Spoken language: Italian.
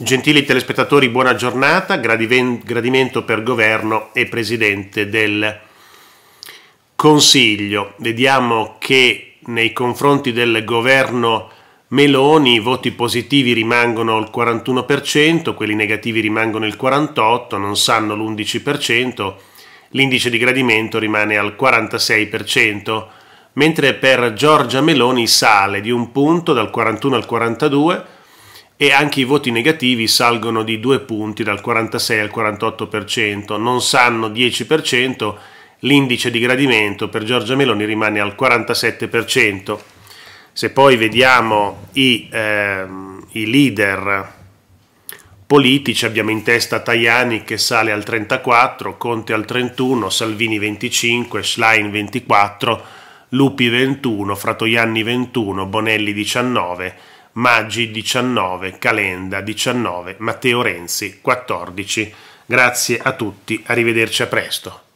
Gentili telespettatori, buona giornata, gradimento per governo e presidente del Consiglio. Vediamo che nei confronti del governo Meloni i voti positivi rimangono il 41%, quelli negativi rimangono il 48%, non sanno l'11%, l'indice di gradimento rimane al 46%, mentre per Giorgia Meloni sale di un punto dal 41 al 42%, e anche i voti negativi salgono di due punti dal 46 al 48%, non sanno 10%, l'indice di gradimento per Giorgia Meloni rimane al 47%. Se poi vediamo i, eh, i leader politici, abbiamo in testa Tajani che sale al 34, Conte al 31, Salvini 25, Schlein 24, Lupi 21, Fratoianni 21, Bonelli 19, Maggi 19, Calenda 19, Matteo Renzi 14. Grazie a tutti, arrivederci a presto.